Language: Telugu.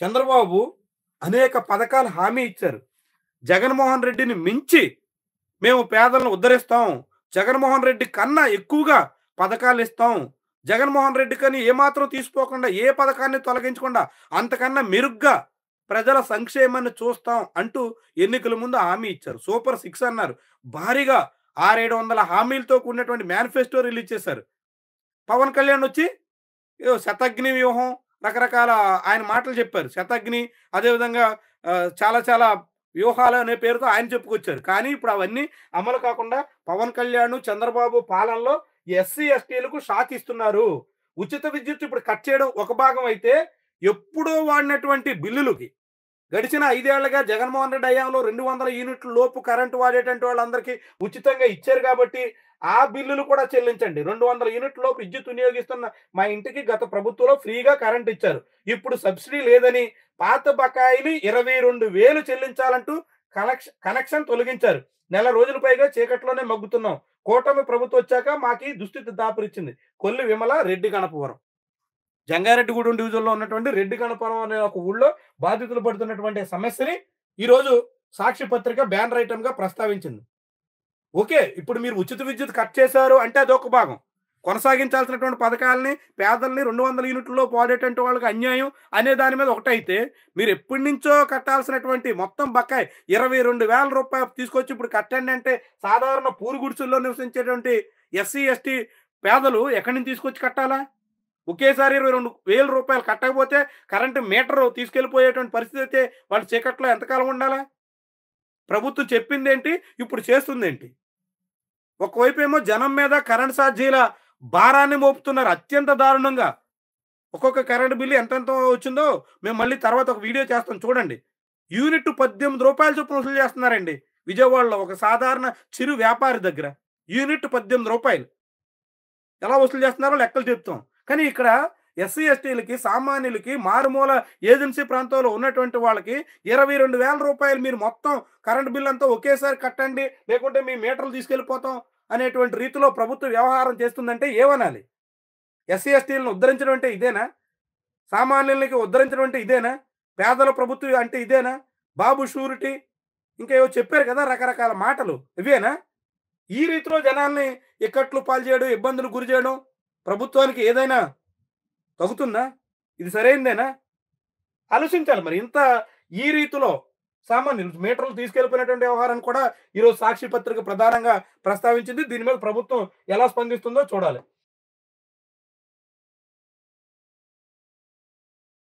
చంద్రబాబు అనేక పథకాలు హామీ ఇచ్చారు జగన్మోహన్ రెడ్డిని మించి మేము పేదలను ఉద్ధరిస్తాం జగన్మోహన్ రెడ్డి కన్నా ఎక్కువగా పథకాలు ఇస్తాం జగన్మోహన్ రెడ్డి కానీ ఏమాత్రం తీసుకోకుండా ఏ పథకాన్ని తొలగించకుండా అంతకన్నా మెరుగ్గా ప్రజల సంక్షేమాన్ని చూస్తాం అంటూ ఎన్నికల ముందు హామీ ఇచ్చారు సూపర్ సిక్స్ అన్నారు భారీగా ఆరేడు వందల హామీలతో కూడినటువంటి మేనిఫెస్టో రిలీజ్ చేశారు పవన్ కళ్యాణ్ వచ్చి శతగ్ని వ్యూహం రకరకాల ఆయన మాటలు చెప్పారు శతగ్ని అదేవిధంగా చాలా చాలా వ్యూహాలు అనే పేరుతో ఆయన చెప్పుకొచ్చారు కానీ ఇప్పుడు అవన్నీ అమలు కాకుండా పవన్ కళ్యాణ్ చంద్రబాబు పాలనలో ఎస్సీ ఎస్టీలకు షాక్ ఇస్తున్నారు ఉచిత విద్యుత్ ఇప్పుడు కట్ చేయడం ఒక భాగం అయితే ఎప్పుడో వాడినటువంటి బిల్లులకి గడిచిన ఐదేళ్లుగా జగన్మోహన్ రెడ్డి హయాంలో రెండు వందల యూనిట్ల లోపు కరెంటు వాడేటువంటి వాళ్ళందరికీ ఉచితంగా ఇచ్చారు కాబట్టి ఆ బిల్లులు కూడా చెల్లించండి రెండు వందల యూనిట్ల లోపు విద్యుత్ వినియోగిస్తున్న మా ఇంటికి గత ప్రభుత్వంలో ఫ్రీగా కరెంట్ ఇచ్చారు ఇప్పుడు సబ్సిడీ లేదని పాత బకాయిలు ఇరవై రెండు వేలు చెల్లించాలంటూ కనెక్షన్ కనెక్షన్ తొలగించారు నెల రోజుల పైగా చీకట్లోనే మగ్గుతున్నాం కూటమి ప్రభుత్వం వచ్చాక మాకి దుస్థితి దాపురిచ్చింది కొల్లి విమల రెడ్డి గణపవరం జంగారెడ్డిగూడెం డివిజన్లో ఉన్నటువంటి రెడ్డి కనపురం అనే ఒక ఊళ్ళో బాధితులు పడుతున్నటువంటి సమస్యని ఈరోజు సాక్షి పత్రిక బ్యానర్ ఐటమ్గా ప్రస్తావించింది ఓకే ఇప్పుడు మీరు ఉచిత విద్యుత్ కట్ చేశారు అంటే అదొక భాగం కొనసాగించాల్సినటువంటి పథకాలని పేదల్ని రెండు వందల యూనిట్లలో పాడేటువంటి వాళ్ళకి అన్యాయం అనే దాని మీద ఒకటైతే మీరు ఎప్పటి నుంచో కట్టాల్సినటువంటి మొత్తం బకాయి ఇరవై రెండు వేల రూపాయలు తీసుకొచ్చి ఇప్పుడు కట్టండి అంటే సాధారణ గుడిసెల్లో నివసించేటువంటి ఎస్సీ ఎస్టీ పేదలు ఎక్కడి నుంచి తీసుకొచ్చి కట్టాలా ఒకేసారి ఇరవై రెండు వేల రూపాయలు కట్టకపోతే కరెంటు మీటర్ తీసుకెళ్ళిపోయేటువంటి పరిస్థితి అయితే వాళ్ళు చీకట్లో ఎంతకాలం ఉండాలా ప్రభుత్వం చెప్పింది ఏంటి ఇప్పుడు చేస్తుంది ఏంటి ఒకవైపు ఏమో జనం మీద కరెంట్ ఛార్జీల భారాన్ని మోపుతున్నారు అత్యంత దారుణంగా ఒక్కొక్క కరెంటు బిల్లు ఎంతెంత వచ్చిందో మేము మళ్ళీ తర్వాత ఒక వీడియో చేస్తాం చూడండి యూనిట్ పద్దెనిమిది రూపాయల చొప్పున వసూలు చేస్తున్నారండి విజయవాడలో ఒక సాధారణ చిరు వ్యాపారి దగ్గర యూనిట్ పద్దెనిమిది రూపాయలు ఎలా వసూలు చేస్తున్నారో లెక్కలు చెప్తాం కానీ ఇక్కడ ఎస్సీ ఎస్టీలకి సామాన్యులకి మారుమూల ఏజెన్సీ ప్రాంతంలో ఉన్నటువంటి వాళ్ళకి ఇరవై రెండు వేల రూపాయలు మీరు మొత్తం కరెంటు బిల్ అంతా ఒకేసారి కట్టండి లేకుంటే మీ మీటర్లు తీసుకెళ్ళిపోతాం అనేటువంటి రీతిలో ప్రభుత్వ వ్యవహారం చేస్తుందంటే ఏమనాలి ఎస్సీ ఎస్టీలను ఉద్ధరించడం అంటే ఇదేనా సామాన్యులకి ఉద్ధరించడం అంటే ఇదేనా పేదల ప్రభుత్వం అంటే ఇదేనా బాబు షూరిటీ ఇంకా ఏవో చెప్పారు కదా రకరకాల మాటలు ఇవేనా ఈ రీతిలో జనాల్ని ఇక్కట్లు పాల్చేయడం ఇబ్బందులు గురి చేయడం ప్రభుత్వానికి ఏదైనా తగుతుందా ఇది సరైందేనా ఆలోచించాలి మరి ఇంత ఈ రీతిలో సామాన్యులు మీటర్లు తీసుకెళ్లిపోయినటువంటి వ్యవహారాన్ని కూడా ఈరోజు సాక్షి పత్రిక ప్రధానంగా ప్రస్తావించింది దీని మీద ప్రభుత్వం ఎలా స్పందిస్తుందో చూడాలి